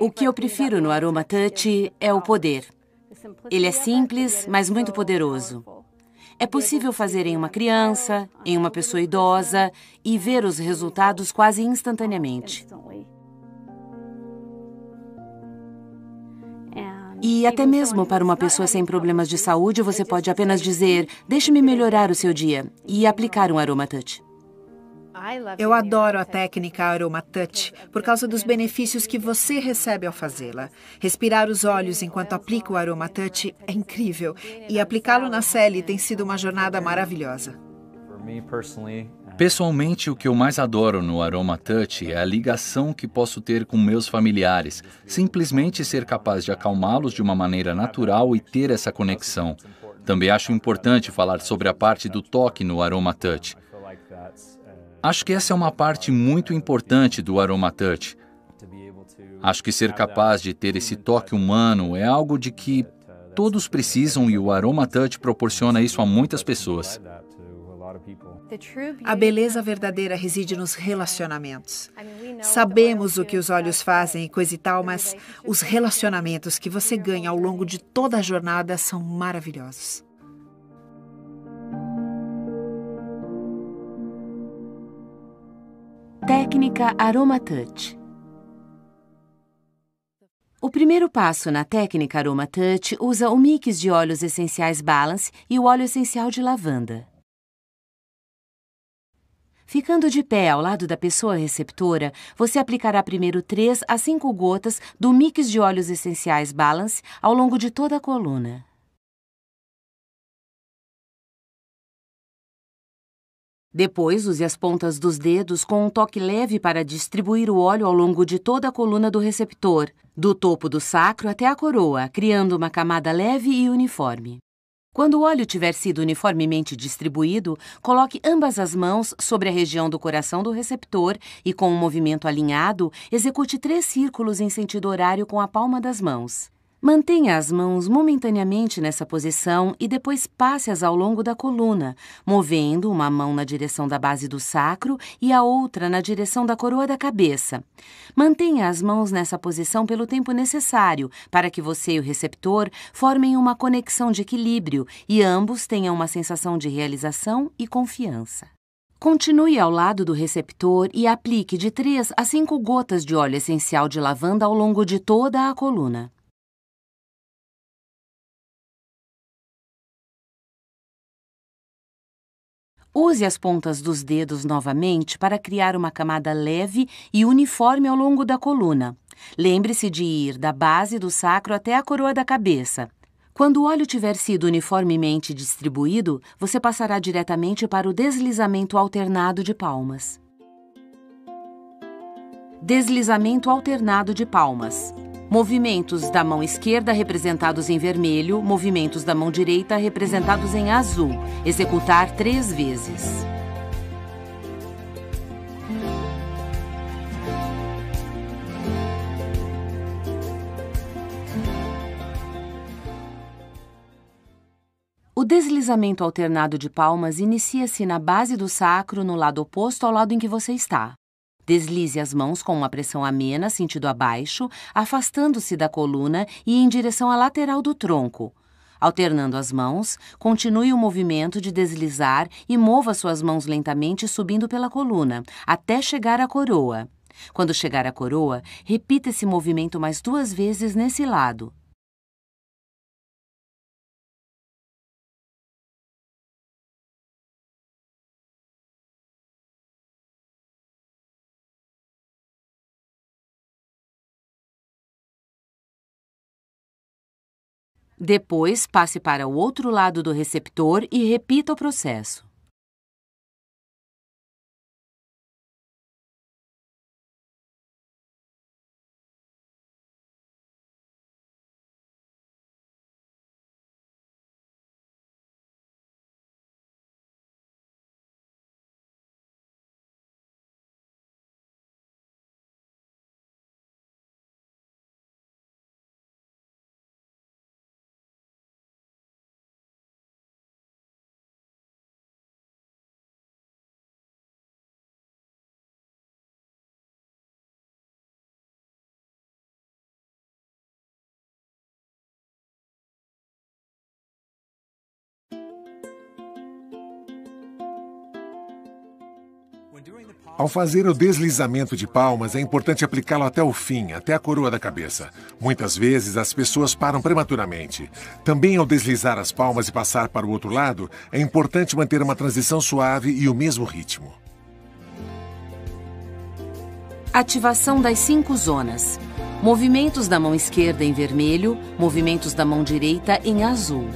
O que eu prefiro no aroma touch é o poder. Ele é simples, mas muito poderoso. É possível fazer em uma criança, em uma pessoa idosa e ver os resultados quase instantaneamente. E até mesmo para uma pessoa sem problemas de saúde, você pode apenas dizer: Deixe-me melhorar o seu dia e aplicar um touch. Eu adoro a técnica Aroma Touch por causa dos benefícios que você recebe ao fazê-la. Respirar os olhos enquanto aplica o Aroma Touch é incrível e aplicá-lo na pele tem sido uma jornada maravilhosa. Uh, Pessoalmente, o que eu mais adoro no Aroma Touch é a ligação que posso ter com meus familiares, simplesmente ser capaz de acalmá-los de uma maneira natural e ter essa conexão. Também acho importante falar sobre a parte do toque no Aroma Touch. Acho que essa é uma parte muito importante do Aroma Touch. Acho que ser capaz de ter esse toque humano é algo de que todos precisam e o Aroma Touch proporciona isso a muitas pessoas. A beleza verdadeira reside nos relacionamentos. Sabemos o que os olhos fazem e coisa e tal, mas os relacionamentos que você ganha ao longo de toda a jornada são maravilhosos. Técnica Aromatouch. O primeiro passo na técnica Aromatouch usa o mix de óleos essenciais Balance e o óleo essencial de lavanda. Ficando de pé ao lado da pessoa receptora, você aplicará primeiro 3 a 5 gotas do mix de óleos essenciais Balance ao longo de toda a coluna. Depois, use as pontas dos dedos com um toque leve para distribuir o óleo ao longo de toda a coluna do receptor, do topo do sacro até a coroa, criando uma camada leve e uniforme. Quando o óleo tiver sido uniformemente distribuído, coloque ambas as mãos sobre a região do coração do receptor e, com um movimento alinhado, execute três círculos em sentido horário com a palma das mãos. Mantenha as mãos momentaneamente nessa posição e depois passe-as ao longo da coluna, movendo uma mão na direção da base do sacro e a outra na direção da coroa da cabeça. Mantenha as mãos nessa posição pelo tempo necessário para que você e o receptor formem uma conexão de equilíbrio e ambos tenham uma sensação de realização e confiança. Continue ao lado do receptor e aplique de 3 a 5 gotas de óleo essencial de lavanda ao longo de toda a coluna. Use as pontas dos dedos novamente para criar uma camada leve e uniforme ao longo da coluna. Lembre-se de ir da base do sacro até a coroa da cabeça. Quando o óleo tiver sido uniformemente distribuído, você passará diretamente para o deslizamento alternado de palmas. Deslizamento alternado de palmas. Movimentos da mão esquerda representados em vermelho, movimentos da mão direita representados em azul. Executar três vezes. O deslizamento alternado de palmas inicia-se na base do sacro, no lado oposto ao lado em que você está. Deslize as mãos com uma pressão amena sentido abaixo, afastando-se da coluna e em direção à lateral do tronco. Alternando as mãos, continue o movimento de deslizar e mova suas mãos lentamente subindo pela coluna, até chegar à coroa. Quando chegar à coroa, repita esse movimento mais duas vezes nesse lado. Depois, passe para o outro lado do receptor e repita o processo. Ao fazer o deslizamento de palmas, é importante aplicá-lo até o fim, até a coroa da cabeça. Muitas vezes as pessoas param prematuramente. Também ao deslizar as palmas e passar para o outro lado, é importante manter uma transição suave e o mesmo ritmo. Ativação das cinco zonas. Movimentos da mão esquerda em vermelho, movimentos da mão direita em azul.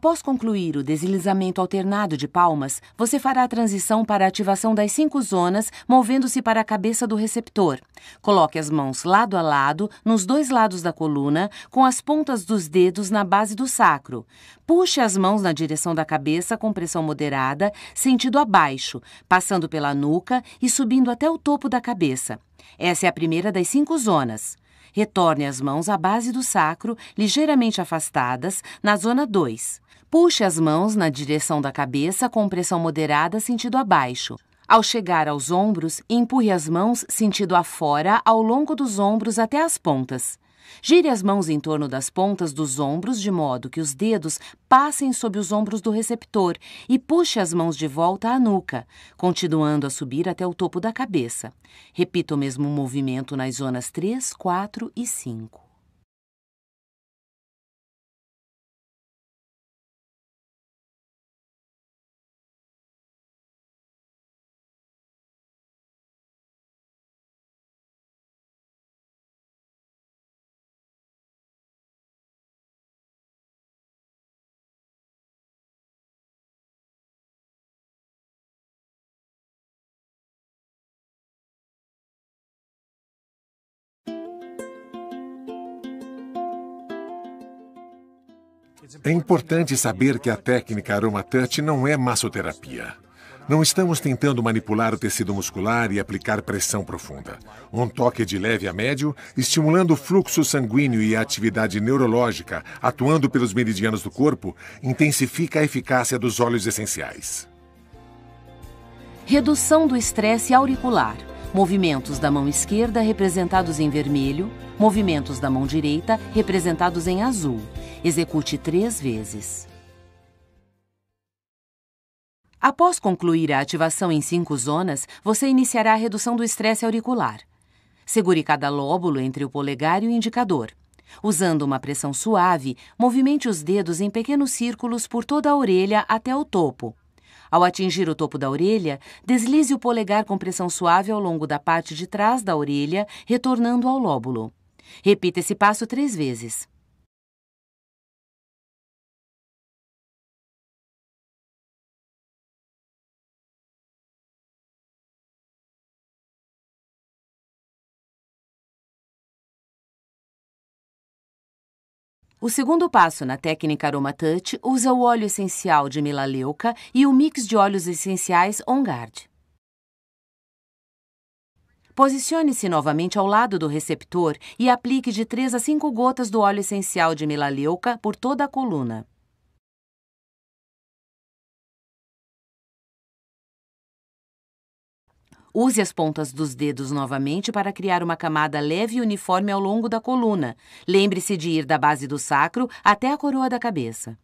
Após concluir o deslizamento alternado de palmas, você fará a transição para a ativação das cinco zonas, movendo-se para a cabeça do receptor. Coloque as mãos lado a lado, nos dois lados da coluna, com as pontas dos dedos na base do sacro. Puxe as mãos na direção da cabeça com pressão moderada, sentido abaixo, passando pela nuca e subindo até o topo da cabeça. Essa é a primeira das cinco zonas. Retorne as mãos à base do sacro, ligeiramente afastadas, na zona 2. Puxe as mãos na direção da cabeça com pressão moderada sentido abaixo. Ao chegar aos ombros, empurre as mãos sentido afora ao longo dos ombros até as pontas. Gire as mãos em torno das pontas dos ombros de modo que os dedos passem sob os ombros do receptor e puxe as mãos de volta à nuca, continuando a subir até o topo da cabeça. Repita o mesmo movimento nas zonas 3, 4 e 5. É importante saber que a técnica aromatante não é massoterapia. Não estamos tentando manipular o tecido muscular e aplicar pressão profunda. Um toque de leve a médio, estimulando o fluxo sanguíneo e a atividade neurológica, atuando pelos meridianos do corpo, intensifica a eficácia dos óleos essenciais. Redução do estresse auricular movimentos da mão esquerda representados em vermelho, movimentos da mão direita representados em azul. Execute três vezes. Após concluir a ativação em cinco zonas, você iniciará a redução do estresse auricular. Segure cada lóbulo entre o polegar e o indicador. Usando uma pressão suave, movimente os dedos em pequenos círculos por toda a orelha até o topo, ao atingir o topo da orelha, deslize o polegar com pressão suave ao longo da parte de trás da orelha, retornando ao lóbulo. Repita esse passo três vezes. O segundo passo na técnica Aromatouch usa o óleo essencial de melaleuca e o mix de óleos essenciais On Guard. Posicione-se novamente ao lado do receptor e aplique de 3 a 5 gotas do óleo essencial de melaleuca por toda a coluna. Use as pontas dos dedos novamente para criar uma camada leve e uniforme ao longo da coluna. Lembre-se de ir da base do sacro até a coroa da cabeça.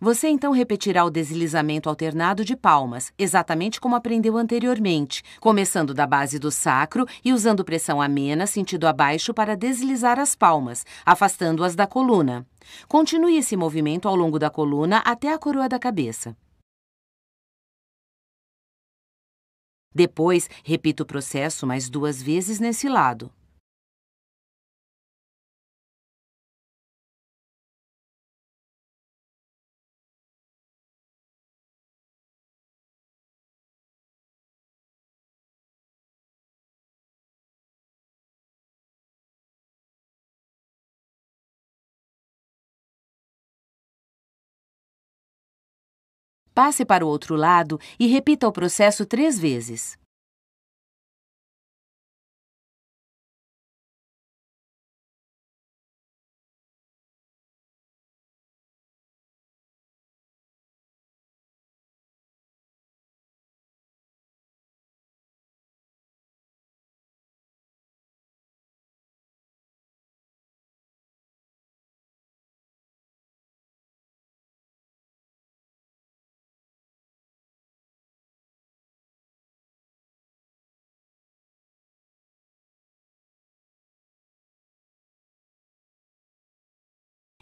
Você então repetirá o deslizamento alternado de palmas, exatamente como aprendeu anteriormente, começando da base do sacro e usando pressão amena sentido abaixo para deslizar as palmas, afastando-as da coluna. Continue esse movimento ao longo da coluna até a coroa da cabeça. Depois, repita o processo mais duas vezes nesse lado. Passe para o outro lado e repita o processo três vezes.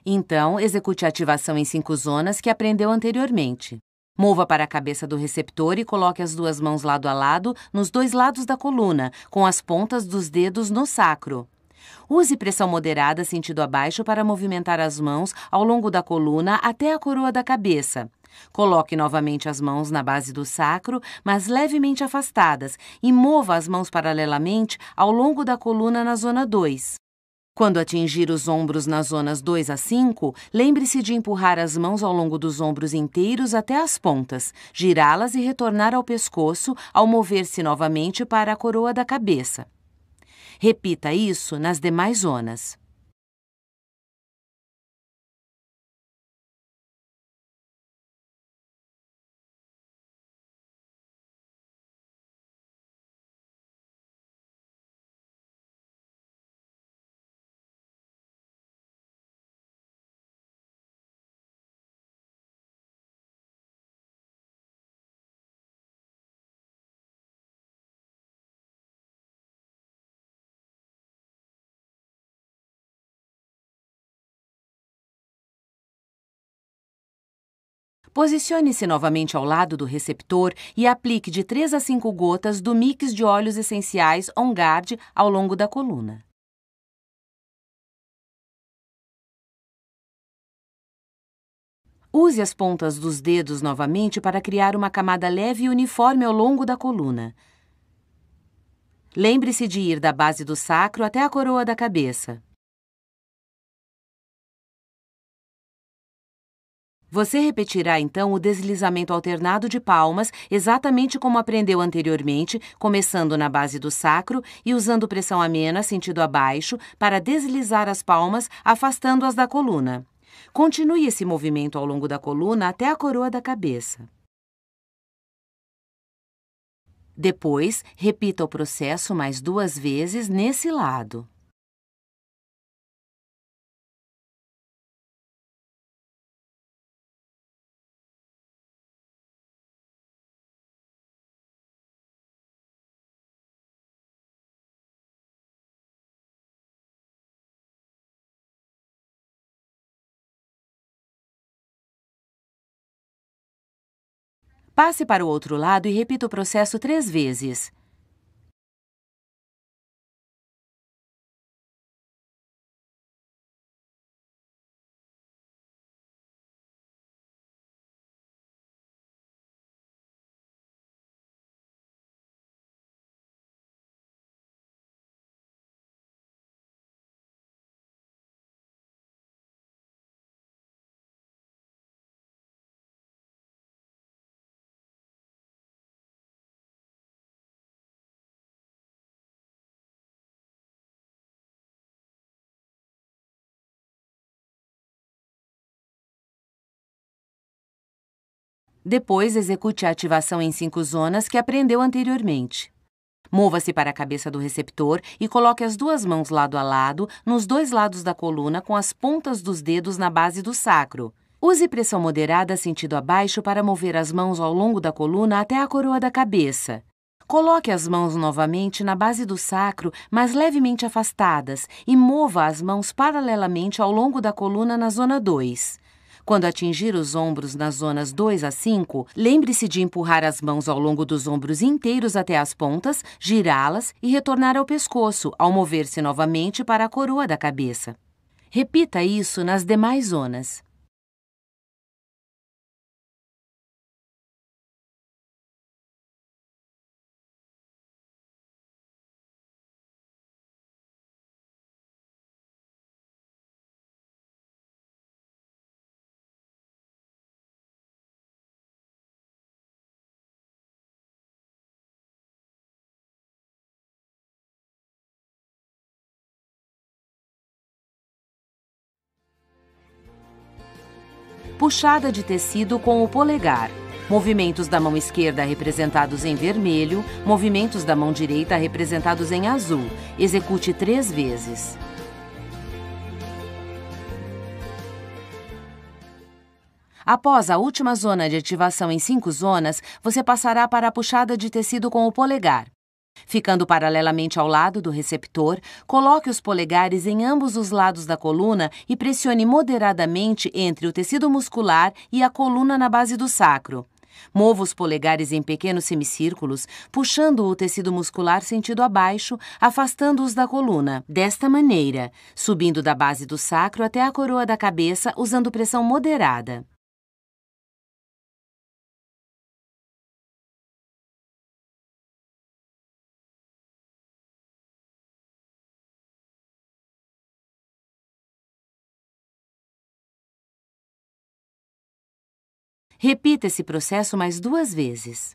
Então, execute a ativação em cinco zonas que aprendeu anteriormente. Mova para a cabeça do receptor e coloque as duas mãos lado a lado nos dois lados da coluna, com as pontas dos dedos no sacro. Use pressão moderada sentido abaixo para movimentar as mãos ao longo da coluna até a coroa da cabeça. Coloque novamente as mãos na base do sacro, mas levemente afastadas, e mova as mãos paralelamente ao longo da coluna na zona 2. Quando atingir os ombros nas zonas 2 a 5, lembre-se de empurrar as mãos ao longo dos ombros inteiros até as pontas, girá-las e retornar ao pescoço ao mover-se novamente para a coroa da cabeça. Repita isso nas demais zonas. Posicione-se novamente ao lado do receptor e aplique de 3 a 5 gotas do mix de óleos essenciais On Guard ao longo da coluna. Use as pontas dos dedos novamente para criar uma camada leve e uniforme ao longo da coluna. Lembre-se de ir da base do sacro até a coroa da cabeça. Você repetirá então o deslizamento alternado de palmas, exatamente como aprendeu anteriormente, começando na base do sacro e usando pressão amena sentido abaixo para deslizar as palmas, afastando-as da coluna. Continue esse movimento ao longo da coluna até a coroa da cabeça. Depois, repita o processo mais duas vezes nesse lado. Passe para o outro lado e repita o processo três vezes. Depois, execute a ativação em cinco zonas que aprendeu anteriormente. Mova-se para a cabeça do receptor e coloque as duas mãos lado a lado, nos dois lados da coluna, com as pontas dos dedos na base do sacro. Use pressão moderada sentido abaixo para mover as mãos ao longo da coluna até a coroa da cabeça. Coloque as mãos novamente na base do sacro, mas levemente afastadas, e mova as mãos paralelamente ao longo da coluna na zona 2. Quando atingir os ombros nas zonas 2 a 5, lembre-se de empurrar as mãos ao longo dos ombros inteiros até as pontas, girá-las e retornar ao pescoço, ao mover-se novamente para a coroa da cabeça. Repita isso nas demais zonas. puxada de tecido com o polegar. Movimentos da mão esquerda representados em vermelho, movimentos da mão direita representados em azul. Execute três vezes. Após a última zona de ativação em cinco zonas, você passará para a puxada de tecido com o polegar. Ficando paralelamente ao lado do receptor, coloque os polegares em ambos os lados da coluna e pressione moderadamente entre o tecido muscular e a coluna na base do sacro. Mova os polegares em pequenos semicírculos, puxando o tecido muscular sentido abaixo, afastando-os da coluna. Desta maneira, subindo da base do sacro até a coroa da cabeça usando pressão moderada. Repita esse processo mais duas vezes.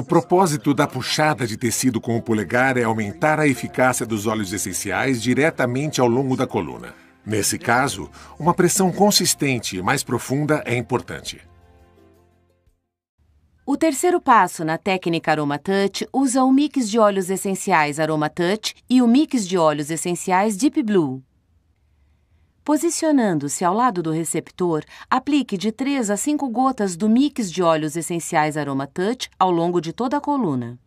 O propósito da puxada de tecido com o polegar é aumentar a eficácia dos óleos essenciais diretamente ao longo da coluna. Nesse caso, uma pressão consistente e mais profunda é importante. O terceiro passo na técnica Aroma Touch usa o mix de óleos essenciais Aroma Touch e o mix de óleos essenciais Deep Blue. Posicionando-se ao lado do receptor, aplique de 3 a 5 gotas do mix de óleos essenciais Aroma Touch ao longo de toda a coluna.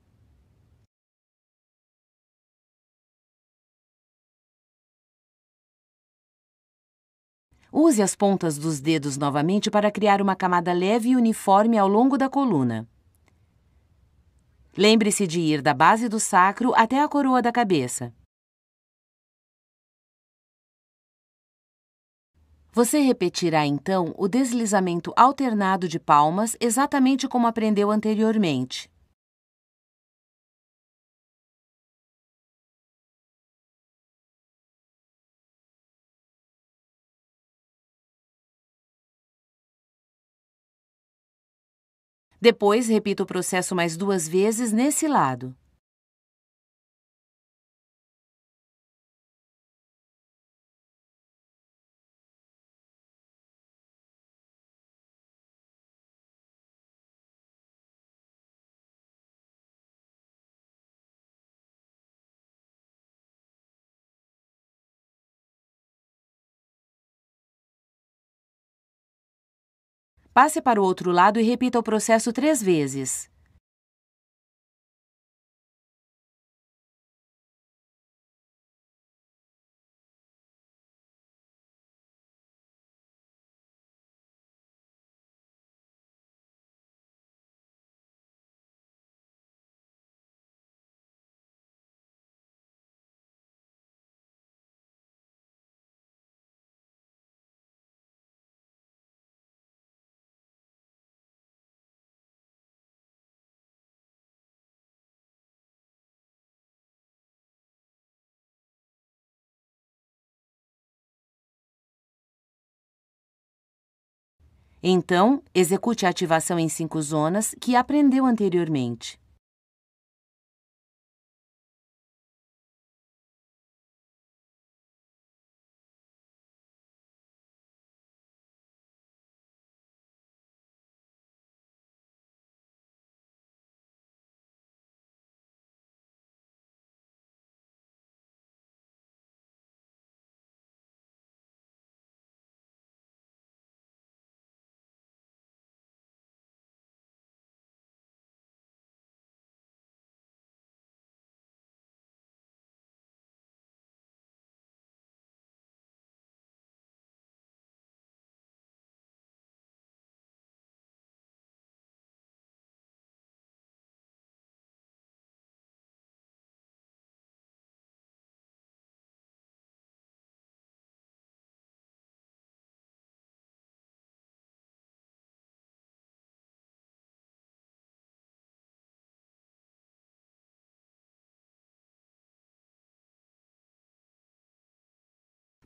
Use as pontas dos dedos novamente para criar uma camada leve e uniforme ao longo da coluna. Lembre-se de ir da base do sacro até a coroa da cabeça. Você repetirá então o deslizamento alternado de palmas exatamente como aprendeu anteriormente. Depois, repita o processo mais duas vezes nesse lado. Passe para o outro lado e repita o processo três vezes. Então, execute a ativação em cinco zonas que aprendeu anteriormente.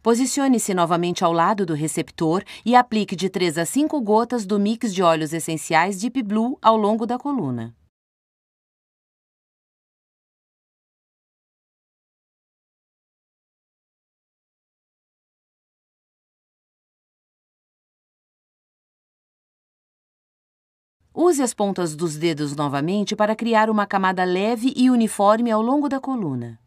Posicione-se novamente ao lado do receptor e aplique de 3 a 5 gotas do mix de óleos essenciais Deep Blue ao longo da coluna. Use as pontas dos dedos novamente para criar uma camada leve e uniforme ao longo da coluna.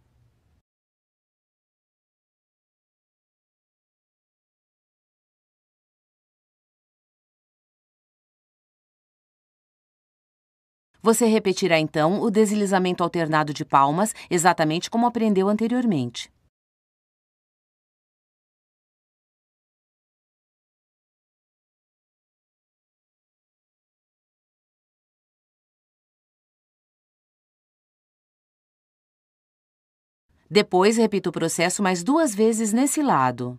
Você repetirá então o deslizamento alternado de palmas, exatamente como aprendeu anteriormente. Depois, repita o processo mais duas vezes nesse lado.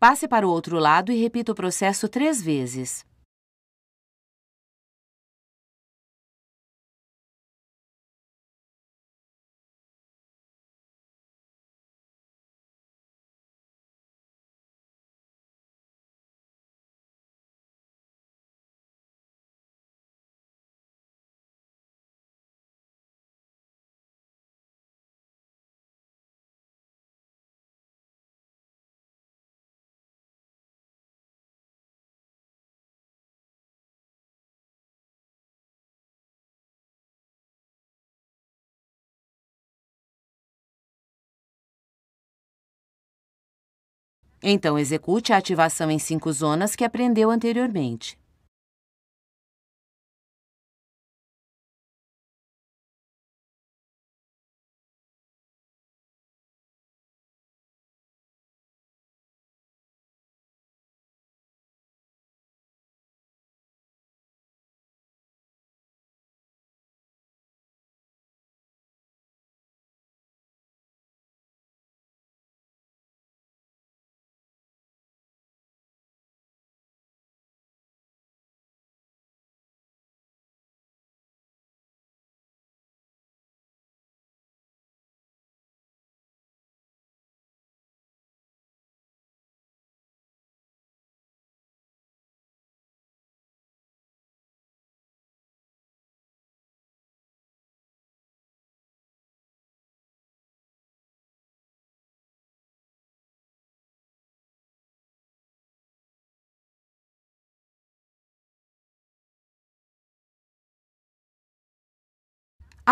Passe para o outro lado e repita o processo três vezes. Então execute a ativação em cinco zonas que aprendeu anteriormente.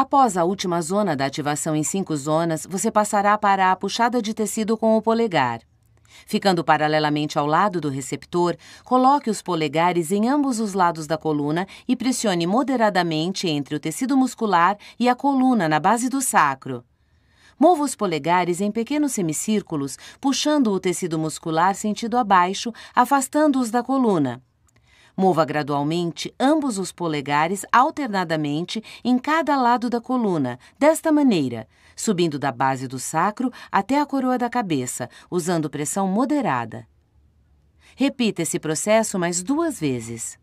Após a última zona da ativação em cinco zonas, você passará para a puxada de tecido com o polegar. Ficando paralelamente ao lado do receptor, coloque os polegares em ambos os lados da coluna e pressione moderadamente entre o tecido muscular e a coluna na base do sacro. Mova os polegares em pequenos semicírculos, puxando o tecido muscular sentido abaixo, afastando-os da coluna. Mova gradualmente ambos os polegares alternadamente em cada lado da coluna, desta maneira, subindo da base do sacro até a coroa da cabeça, usando pressão moderada. Repita esse processo mais duas vezes.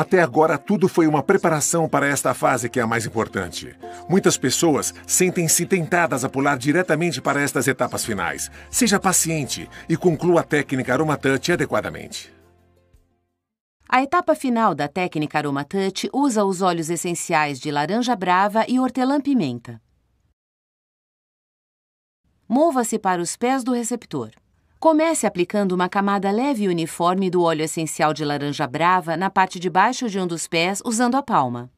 Até agora, tudo foi uma preparação para esta fase que é a mais importante. Muitas pessoas sentem-se tentadas a pular diretamente para estas etapas finais. Seja paciente e conclua a técnica aromatante adequadamente. A etapa final da técnica aromatante usa os óleos essenciais de laranja brava e hortelã-pimenta. Mova-se para os pés do receptor. Comece aplicando uma camada leve e uniforme do óleo essencial de laranja brava na parte de baixo de um dos pés usando a palma.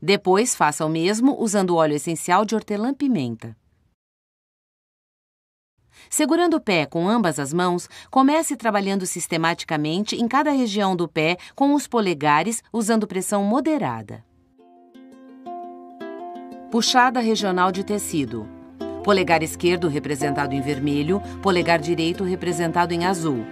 Depois faça o mesmo usando o óleo essencial de hortelã-pimenta. Segurando o pé com ambas as mãos, comece trabalhando sistematicamente em cada região do pé com os polegares usando pressão moderada. Puxada regional de tecido. Polegar esquerdo representado em vermelho, polegar direito representado em azul.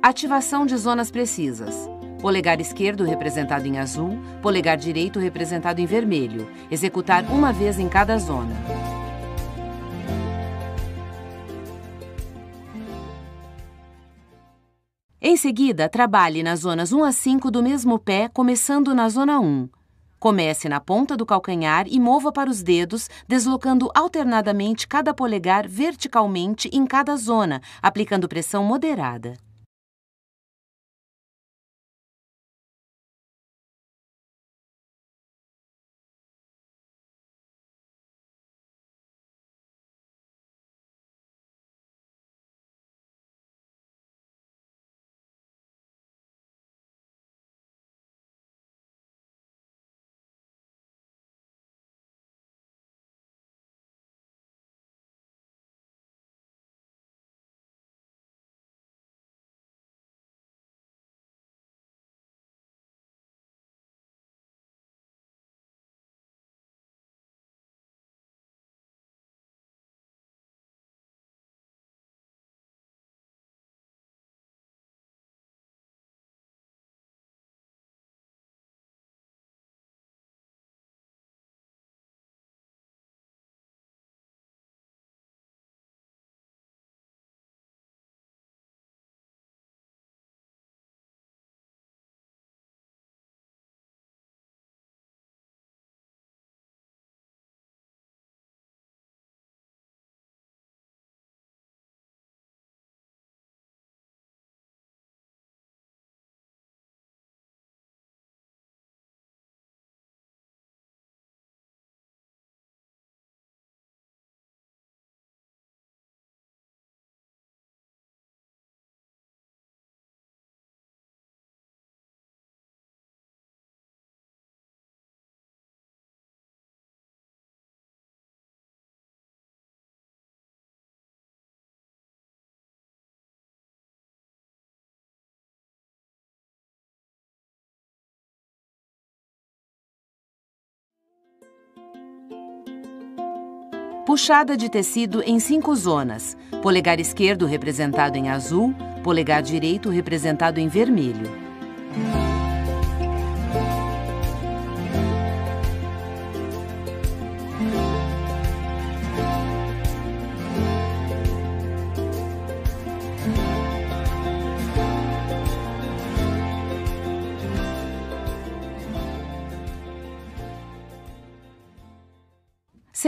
Ativação de zonas precisas. Polegar esquerdo representado em azul, polegar direito representado em vermelho. Executar uma vez em cada zona. Em seguida, trabalhe nas zonas 1 a 5 do mesmo pé, começando na zona 1. Comece na ponta do calcanhar e mova para os dedos, deslocando alternadamente cada polegar verticalmente em cada zona, aplicando pressão moderada. Puxada de tecido em cinco zonas: polegar esquerdo representado em azul, polegar direito representado em vermelho.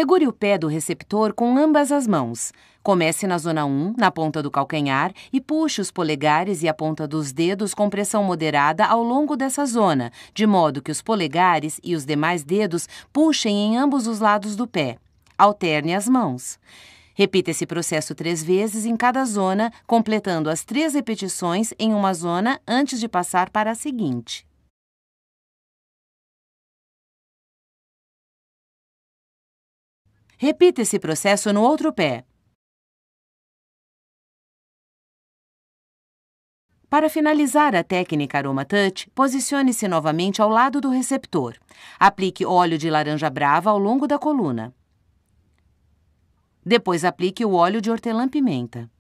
Segure o pé do receptor com ambas as mãos. Comece na zona 1, na ponta do calcanhar, e puxe os polegares e a ponta dos dedos com pressão moderada ao longo dessa zona, de modo que os polegares e os demais dedos puxem em ambos os lados do pé. Alterne as mãos. Repita esse processo três vezes em cada zona, completando as três repetições em uma zona antes de passar para a seguinte. Repita esse processo no outro pé. Para finalizar a técnica Aroma Touch, posicione-se novamente ao lado do receptor. Aplique óleo de laranja brava ao longo da coluna. Depois aplique o óleo de hortelã-pimenta.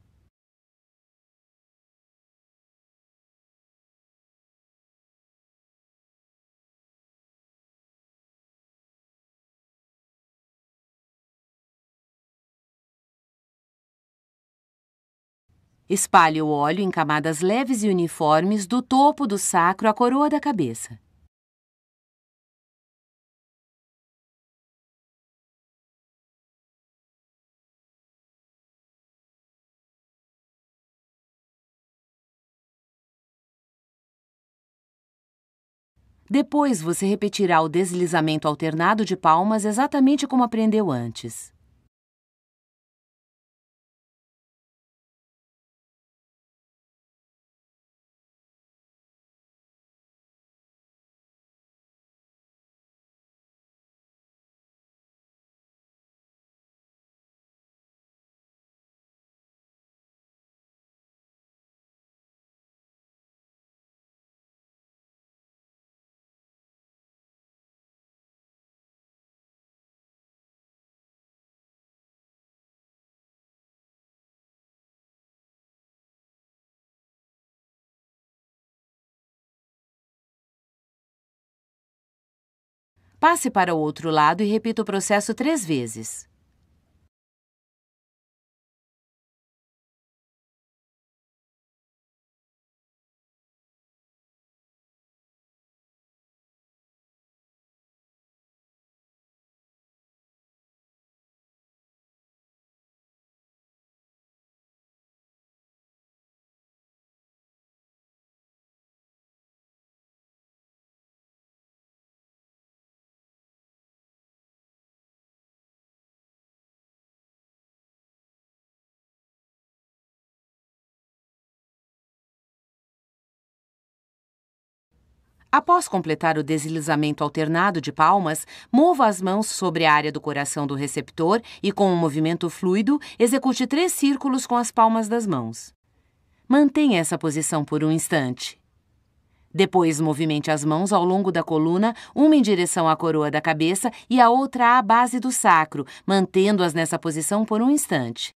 Espalhe o óleo em camadas leves e uniformes do topo do sacro à coroa da cabeça. Depois você repetirá o deslizamento alternado de palmas exatamente como aprendeu antes. Passe para o outro lado e repita o processo três vezes. Após completar o deslizamento alternado de palmas, mova as mãos sobre a área do coração do receptor e, com um movimento fluido, execute três círculos com as palmas das mãos. Mantenha essa posição por um instante. Depois, movimente as mãos ao longo da coluna, uma em direção à coroa da cabeça e a outra à base do sacro, mantendo-as nessa posição por um instante.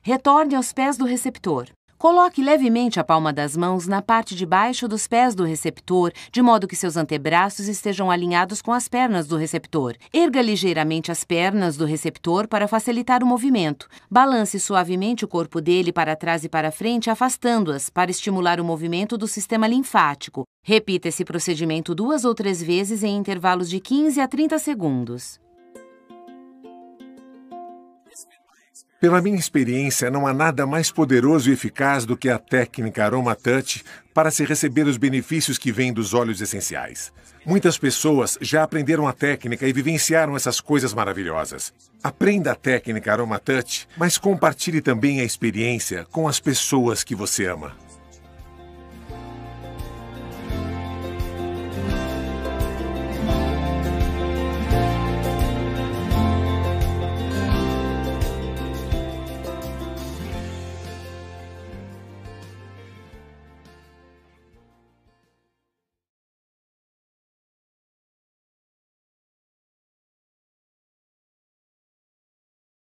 Retorne aos pés do receptor. Coloque levemente a palma das mãos na parte de baixo dos pés do receptor, de modo que seus antebraços estejam alinhados com as pernas do receptor. Erga ligeiramente as pernas do receptor para facilitar o movimento. Balance suavemente o corpo dele para trás e para frente, afastando-as, para estimular o movimento do sistema linfático. Repita esse procedimento duas ou três vezes em intervalos de 15 a 30 segundos. Pela minha experiência, não há nada mais poderoso e eficaz do que a técnica Aroma Touch para se receber os benefícios que vêm dos óleos essenciais. Muitas pessoas já aprenderam a técnica e vivenciaram essas coisas maravilhosas. Aprenda a técnica Aroma Touch, mas compartilhe também a experiência com as pessoas que você ama.